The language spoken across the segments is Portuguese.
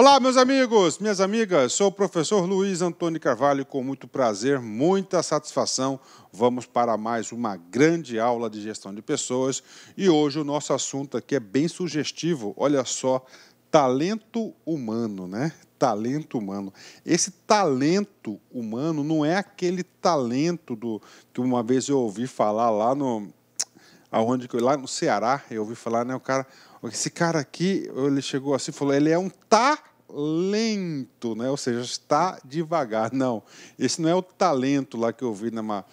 Olá, meus amigos, minhas amigas, sou o professor Luiz Antônio Carvalho com muito prazer, muita satisfação, vamos para mais uma grande aula de gestão de pessoas e hoje o nosso assunto aqui é bem sugestivo, olha só, talento humano, né? Talento humano. Esse talento humano não é aquele talento do que uma vez eu ouvi falar lá no aonde lá no Ceará, eu ouvi falar, né, o cara, esse cara aqui, ele chegou assim, falou, ele é um tá lento, né? ou seja, está devagar. Não, esse não é o talento lá que eu vi numa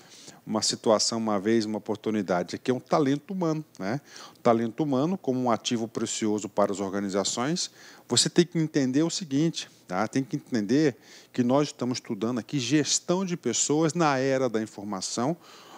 uma situação, uma vez, uma oportunidade. Aqui é um talento humano. Né? O talento humano, como um ativo precioso para as organizações, você tem que entender o seguinte: tá? tem que entender que nós estamos estudando aqui gestão de pessoas na era da informação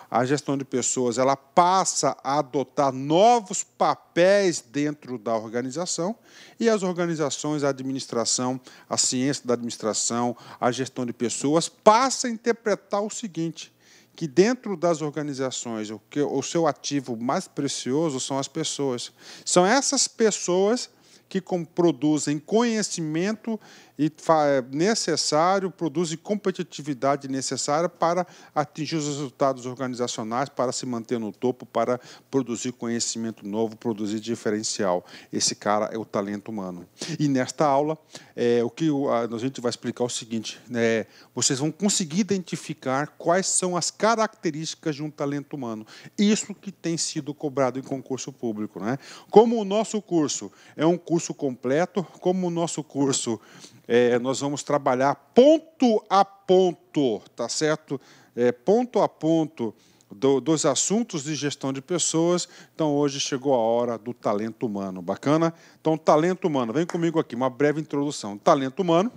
a gestão de pessoas ela passa a adotar novos papéis dentro da organização e as organizações, a administração, a ciência da administração, a gestão de pessoas passa a interpretar o seguinte: que dentro das organizações o, que, o seu ativo mais precioso são as pessoas. São essas pessoas que com, produzem conhecimento e é necessário, produz competitividade necessária para atingir os resultados organizacionais, para se manter no topo, para produzir conhecimento novo, produzir diferencial. Esse cara é o talento humano. E nesta aula, é, o que a gente vai explicar é o seguinte: né, vocês vão conseguir identificar quais são as características de um talento humano. Isso que tem sido cobrado em concurso público. Né? Como o nosso curso é um curso completo, como o nosso curso é, nós vamos trabalhar ponto a ponto, tá certo? É, ponto a ponto do, dos assuntos de gestão de pessoas. Então, hoje chegou a hora do talento humano. Bacana? Então, talento humano, vem comigo aqui, uma breve introdução. Talento humano,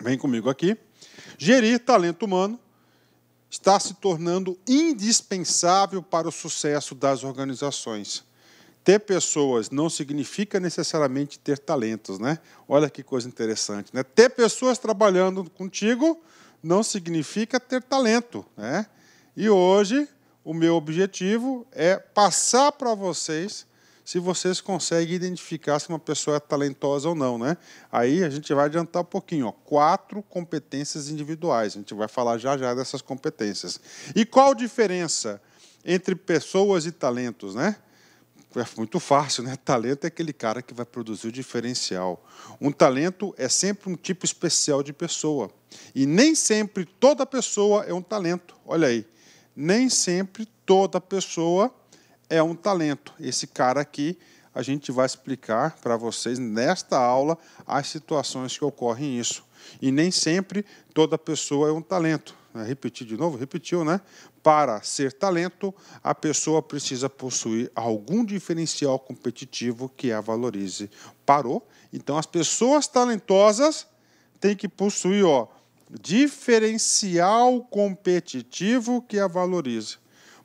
vem comigo aqui. Gerir talento humano está se tornando indispensável para o sucesso das organizações ter pessoas não significa necessariamente ter talentos, né? Olha que coisa interessante, né? Ter pessoas trabalhando contigo não significa ter talento, né? E hoje o meu objetivo é passar para vocês se vocês conseguem identificar se uma pessoa é talentosa ou não, né? Aí a gente vai adiantar um pouquinho, ó, quatro competências individuais. A gente vai falar já já dessas competências. E qual a diferença entre pessoas e talentos, né? é muito fácil, né? Talento é aquele cara que vai produzir o diferencial. Um talento é sempre um tipo especial de pessoa. E nem sempre toda pessoa é um talento. Olha aí. Nem sempre toda pessoa é um talento. Esse cara aqui, a gente vai explicar para vocês nesta aula as situações que ocorrem isso. E nem sempre toda pessoa é um talento. Né, repetir de novo, repetiu, né? Para ser talento, a pessoa precisa possuir algum diferencial competitivo que a valorize. Parou? Então, as pessoas talentosas têm que possuir ó, diferencial competitivo que a valorize.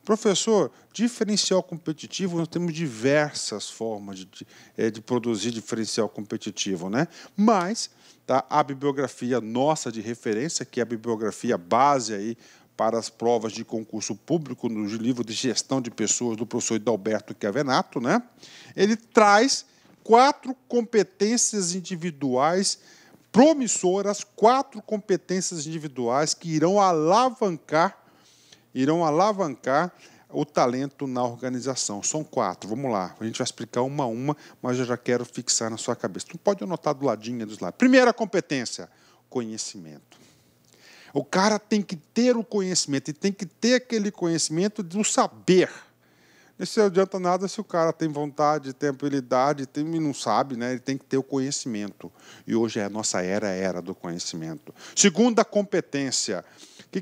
Professor, diferencial competitivo, nós temos diversas formas de, de, eh, de produzir diferencial competitivo, né? Mas tá, a bibliografia nossa de referência, que é a bibliografia base aí para as provas de concurso público no livro de gestão de pessoas do professor Dalberto Chiavenato, né? Ele traz quatro competências individuais promissoras, quatro competências individuais que irão alavancar irão alavancar o talento na organização. São quatro, vamos lá. A gente vai explicar uma a uma, mas eu já quero fixar na sua cabeça. Tu pode anotar do ladinho dos lados. Primeira competência, conhecimento. O cara tem que ter o conhecimento e tem que ter aquele conhecimento do saber. Isso não adianta nada se o cara tem vontade, tem habilidade, tem, não sabe, né? Ele tem que ter o conhecimento. E hoje é a nossa era, a era do conhecimento. Segunda competência,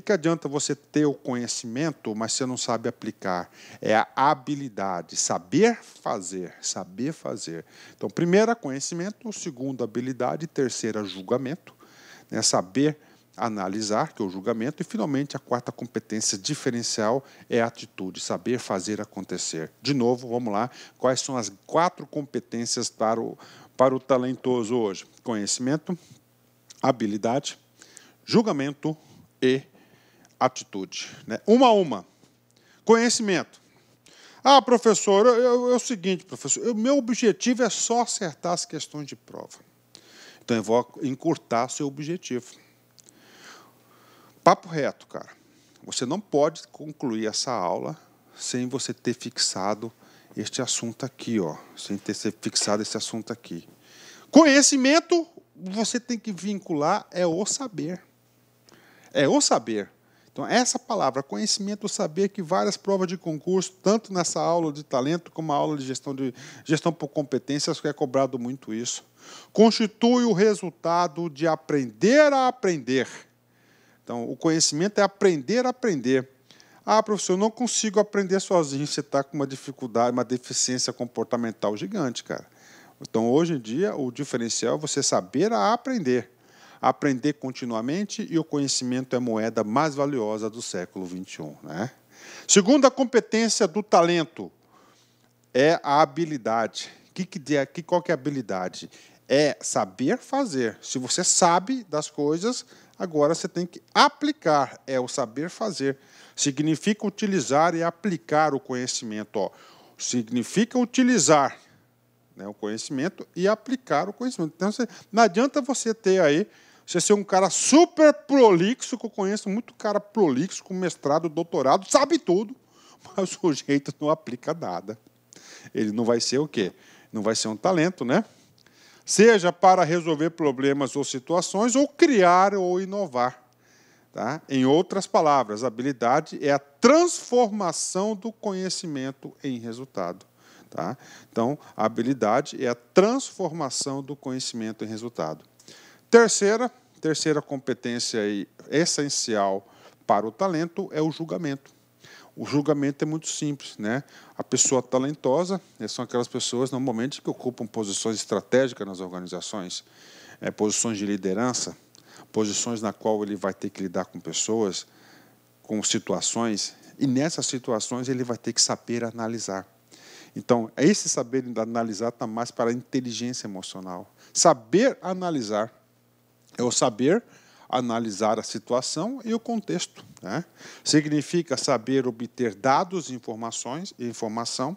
que, que adianta você ter o conhecimento, mas você não sabe aplicar? É a habilidade, saber fazer, saber fazer. Então, primeira, conhecimento, segunda, habilidade, terceira, julgamento, né? saber analisar, que é o julgamento, e finalmente a quarta competência diferencial é a atitude, saber fazer acontecer. De novo, vamos lá, quais são as quatro competências para o, para o talentoso hoje? Conhecimento, habilidade, julgamento e atitude. Né? Uma a uma. Conhecimento. Ah, professor, eu, é o seguinte, professor, o meu objetivo é só acertar as questões de prova. Então eu vou encurtar seu objetivo. Papo reto, cara. Você não pode concluir essa aula sem você ter fixado este assunto aqui, ó, sem ter fixado esse assunto aqui. Conhecimento você tem que vincular é o saber. É o saber. Então, essa palavra, conhecimento, saber que várias provas de concurso, tanto nessa aula de talento como a aula de gestão, de, gestão por competências, que é cobrado muito isso, constitui o resultado de aprender a aprender. Então, o conhecimento é aprender a aprender. Ah, professor, eu não consigo aprender sozinho, você está com uma dificuldade, uma deficiência comportamental gigante, cara. Então, hoje em dia, o diferencial é você saber a aprender aprender continuamente e o conhecimento é moeda mais valiosa do século XXI. Né? Segunda competência do talento é a habilidade. Que, que, que, qual que é a habilidade? É saber fazer. Se você sabe das coisas, agora você tem que aplicar. É o saber fazer. Significa utilizar e aplicar o conhecimento. Ó. Significa utilizar né, o conhecimento e aplicar o conhecimento. Então, você, não adianta você ter aí você ser um cara super prolixo, que eu conheço muito cara prolixo, com mestrado, doutorado, sabe tudo, mas o jeito não aplica nada. Ele não vai ser o quê? Não vai ser um talento, né? Seja para resolver problemas ou situações, ou criar ou inovar. Tá? Em outras palavras, habilidade é a transformação do conhecimento em resultado. Tá? Então, a habilidade é a transformação do conhecimento em resultado. Terceira, terceira competência essencial para o talento é o julgamento. O julgamento é muito simples, né? A pessoa talentosa né, são aquelas pessoas normalmente que ocupam posições estratégicas nas organizações, é, posições de liderança, posições na qual ele vai ter que lidar com pessoas, com situações, e nessas situações ele vai ter que saber analisar. Então, esse saber analisar está mais para a inteligência emocional. Saber analisar é o saber analisar a situação e o contexto. Né? Significa saber obter dados, informações e informação,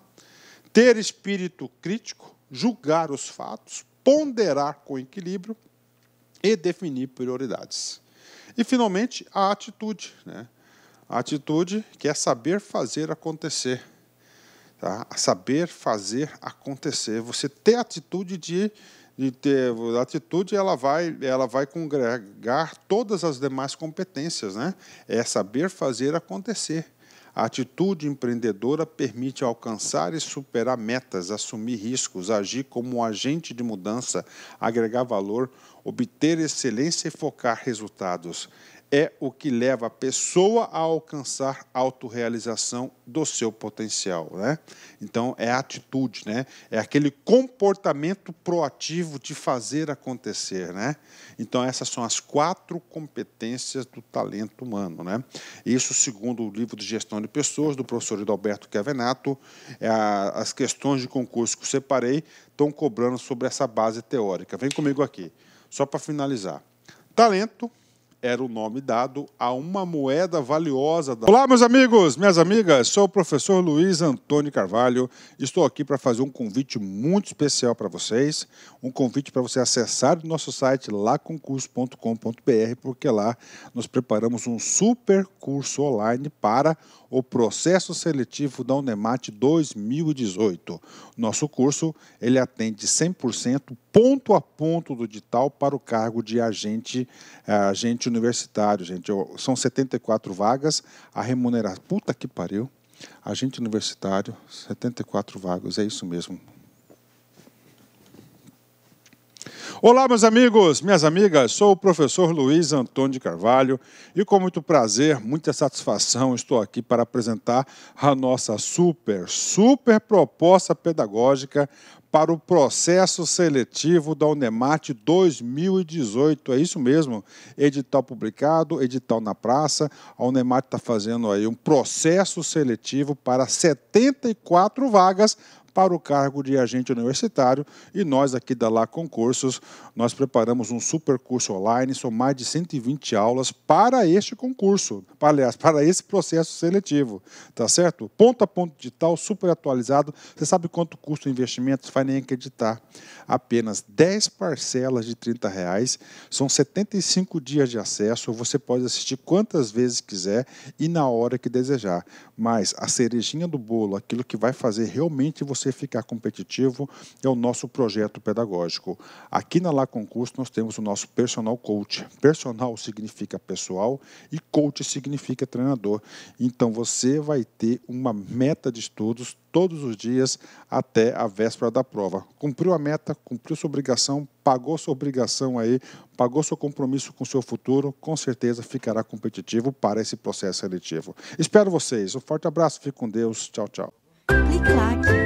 ter espírito crítico, julgar os fatos, ponderar com equilíbrio e definir prioridades. E, finalmente, a atitude. Né? A atitude que é saber fazer acontecer. Tá? Saber fazer acontecer. Você ter a atitude de de ter a atitude ela vai ela vai congregar todas as demais competências né é saber fazer acontecer a atitude empreendedora permite alcançar e superar metas assumir riscos agir como um agente de mudança agregar valor obter excelência e focar resultados é o que leva a pessoa a alcançar a autorrealização do seu potencial. Né? Então, é a atitude, né? é aquele comportamento proativo de fazer acontecer. Né? Então, essas são as quatro competências do talento humano. Né? Isso, segundo o livro de gestão de pessoas, do professor Alberto Cavenato, é a, as questões de concurso que eu separei estão cobrando sobre essa base teórica. Vem comigo aqui, só para finalizar. Talento era o nome dado a uma moeda valiosa. Da... Olá, meus amigos, minhas amigas, sou o professor Luiz Antônio Carvalho. Estou aqui para fazer um convite muito especial para vocês, um convite para você acessar o nosso site laconcurso.com.br, porque lá nós preparamos um super curso online para o processo seletivo da Unemat 2018. Nosso curso, ele atende 100% ponto a ponto do digital para o cargo de agente eh, agente universitário, gente. São 74 vagas, a remuneração. Puta que pariu. Agente universitário, 74 vagas, é isso mesmo. Olá, meus amigos, minhas amigas, sou o professor Luiz Antônio de Carvalho e com muito prazer, muita satisfação, estou aqui para apresentar a nossa super, super proposta pedagógica para o processo seletivo da Unemate 2018. É isso mesmo, edital publicado, edital na praça. A Unemate está fazendo aí um processo seletivo para 74 vagas para o cargo de agente universitário e nós aqui da Lá Concursos, nós preparamos um super curso online, são mais de 120 aulas para este concurso, para, aliás, para esse processo seletivo, tá certo? Ponto a ponto digital, super atualizado, você sabe quanto custa o investimento, você vai nem acreditar. Apenas 10 parcelas de 30 reais, são 75 dias de acesso, você pode assistir quantas vezes quiser e na hora que desejar. Mas a cerejinha do bolo, aquilo que vai fazer realmente você você ficar competitivo é o nosso projeto pedagógico. Aqui na Lá Concurso nós temos o nosso personal coach. Personal significa pessoal e coach significa treinador. Então você vai ter uma meta de estudos todos os dias até a véspera da prova. Cumpriu a meta, cumpriu sua obrigação, pagou sua obrigação aí, pagou seu compromisso com o seu futuro, com certeza ficará competitivo para esse processo seletivo. Espero vocês. Um forte abraço, fique com Deus. Tchau, tchau. Clique,